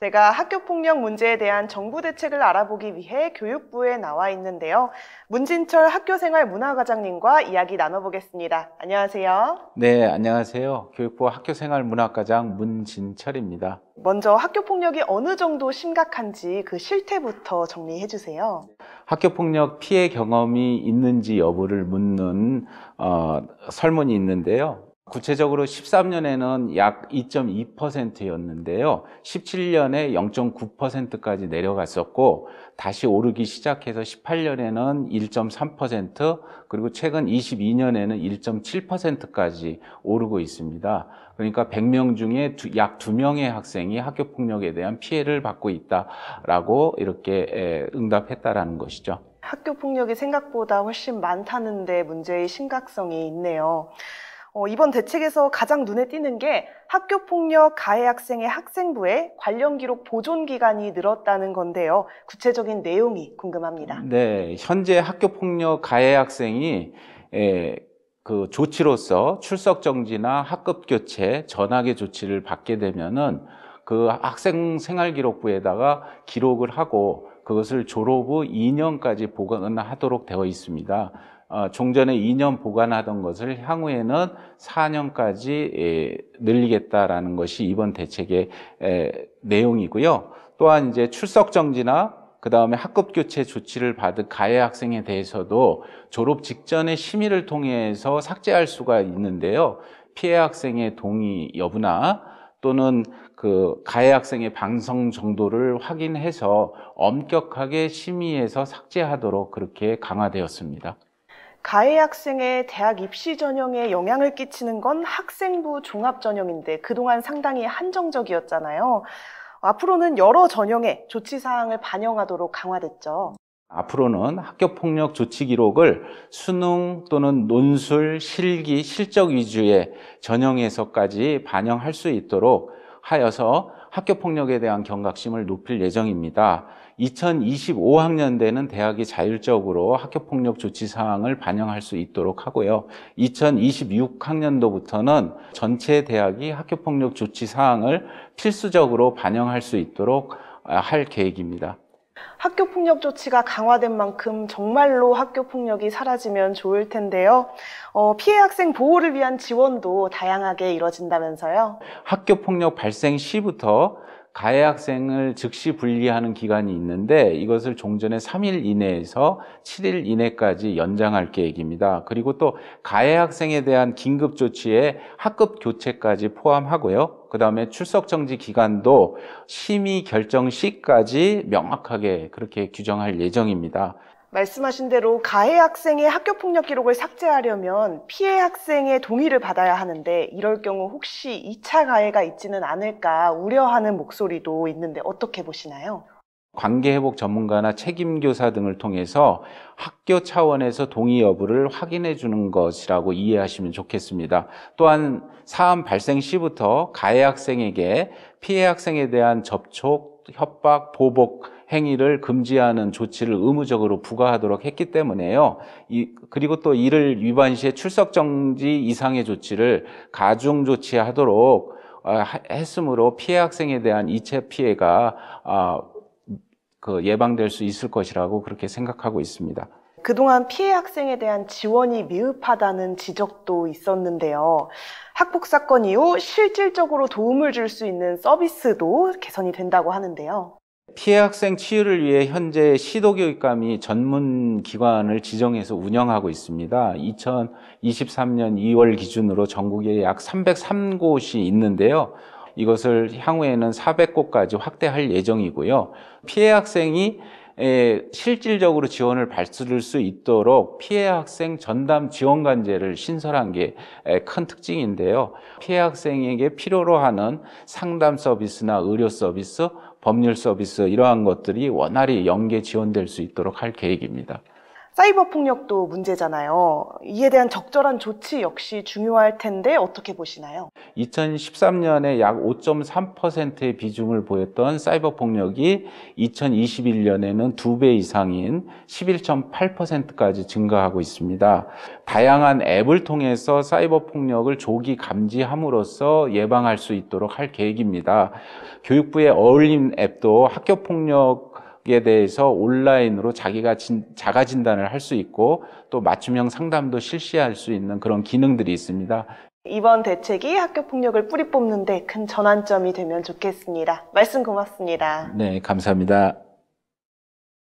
제가 학교 폭력 문제에 대한 정부 대책을 알아보기 위해 교육부에 나와 있는데요. 문진철 학교생활 문화과장님과 이야기 나눠보겠습니다. 안녕하세요. 네, 안녕하세요. 교육부 학교생활 문화과장 문진철입니다. 먼저 학교 폭력이 어느 정도 심각한지 그 실태부터 정리해 주세요. 학교 폭력 피해 경험이 있는지 여부를 묻는 어, 설문이 있는데요. 구체적으로 13년에는 약 2.2%였는데요. 17년에 0.9%까지 내려갔었고 다시 오르기 시작해서 18년에는 1.3% 그리고 최근 22년에는 1.7%까지 오르고 있습니다. 그러니까 100명 중에 약 2명의 학생이 학교 폭력에 대한 피해를 받고 있다라고 이렇게 응답했다라는 것이죠. 학교 폭력이 생각보다 훨씬 많다는데 문제의 심각성이 있네요. 어, 이번 대책에서 가장 눈에 띄는 게 학교폭력 가해 학생의 학생부에 관련 기록 보존 기간이 늘었다는 건데요. 구체적인 내용이 궁금합니다. 네, 현재 학교폭력 가해 학생이 에, 예, 그 조치로서 출석 정지나 학급 교체, 전학의 조치를 받게 되면은 그 학생 생활 기록부에다가 기록을 하고 그것을 졸업 후 2년까지 보관하도록 되어 있습니다. 어, 종전에 2년 보관하던 것을 향후에는 4년까지 예, 늘리겠다라는 것이 이번 대책의 내용이고요. 또한 이제 출석 정지나 그 다음에 학급 교체 조치를 받은 가해 학생에 대해서도 졸업 직전의 심의를 통해서 삭제할 수가 있는데요. 피해 학생의 동의 여부나 또는 그 가해 학생의 방송 정도를 확인해서 엄격하게 심의해서 삭제하도록 그렇게 강화되었습니다. 가해 학생의 대학 입시 전형에 영향을 끼치는 건 학생부 종합 전형인데 그동안 상당히 한정적이었잖아요. 앞으로는 여러 전형에 조치 사항을 반영하도록 강화됐죠. 앞으로는 학교 폭력 조치 기록을 수능 또는 논술, 실기, 실적 위주의 전형에서까지 반영할 수 있도록 하여서 학교 폭력에 대한 경각심을 높일 예정입니다. 2025학년대는 대학이 자율적으로 학교폭력 조치 사항을 반영할 수 있도록 하고요. 2026학년도부터는 전체 대학이 학교폭력 조치 사항을 필수적으로 반영할 수 있도록 아, 할 계획입니다. 학교 폭력 조치가 강화된 만큼 정말로 학교 폭력이 사라지면 좋을 텐데요. 어, 피해 학생 보호를 위한 지원도 다양하게 이뤄진다면서요. 학교 폭력 발생 시부터 가해 학생을 즉시 분리하는 기간이 있는데 이것을 종전에 3일 이내에서 7일 이내까지 연장할 계획입니다. 그리고 또 가해 학생에 대한 긴급 조치에 학급 교체까지 포함하고요. 그 다음에 출석 정지 기간도 심의 결정 시까지 명확하게 그렇게 규정할 예정입니다. 말씀하신 대로 가해 학생의 학교 폭력 기록을 삭제하려면 피해 학생의 동의를 받아야 하는데 이럴 경우 혹시 2차 가해가 있지는 않을까 우려하는 목소리도 있는데 어떻게 보시나요? 관계회복 전문가나 책임교사 등을 통해서 학교 차원에서 동의 여부를 확인해 주는 것이라고 이해하시면 좋겠습니다. 또한 사안 발생 시부터 가해 학생에게 피해 학생에 대한 접촉, 협박, 보복, 행위를 금지하는 조치를 의무적으로 부과하도록 했기 때문에요. 이, 그리고 또 이를 위반 시에 출석 정지 이상의 조치를 가중 조치하도록 어, 했으므로 피해 학생에 대한 이체 피해가 아, 그 예방될 수 있을 것이라고 그렇게 생각하고 있습니다. 그동안 피해 학생에 대한 지원이 미흡하다는 지적도 있었는데요. 학폭 사건 이후 실질적으로 도움을 줄 수 있는 서비스도 개선이 된다고 하는데요. 피해 학생 치유를 위해 현재 시도교육감이 전문 기관을 지정해서 운영하고 있습니다. 2023년 2월 기준으로 전국에 약 303곳이 있는데요. 이것을 향후에는 400곳까지 확대할 예정이고요. 피해 학생이 예, 실질적으로 지원을 받을 수 있도록 피해 학생 전담 지원관제를 신설한 게 큰 특징인데요. 피해 학생에게 필요로 하는 상담 서비스나 의료 서비스, 법률 서비스 이러한 것들이 원활히 연계 지원될 수 있도록 할 계획입니다. 사이버 폭력도 문제잖아요. 이에 대한 적절한 조치 역시 중요할 텐데 어떻게 보시나요? 2013년에 약 5.3%의 비중을 보였던 사이버 폭력이 2021년에는 두 배 이상인 11.8%까지 증가하고 있습니다. 다양한 앱을 통해서 사이버 폭력을 조기 감지함으로써 예방할 수 있도록 할 계획입니다. 교육부의 어울림 앱도 학교 폭력 에 대해서 온라인으로 자기가 진, 자가 진단을 할 수 있고 또 맞춤형 상담도 실시할 수 있는 그런 기능들이 있습니다. 이번 대책이 학교 폭력을 뿌리 뽑는데 큰 전환점이 되면 좋겠습니다. 말씀 고맙습니다. 네, 감사합니다.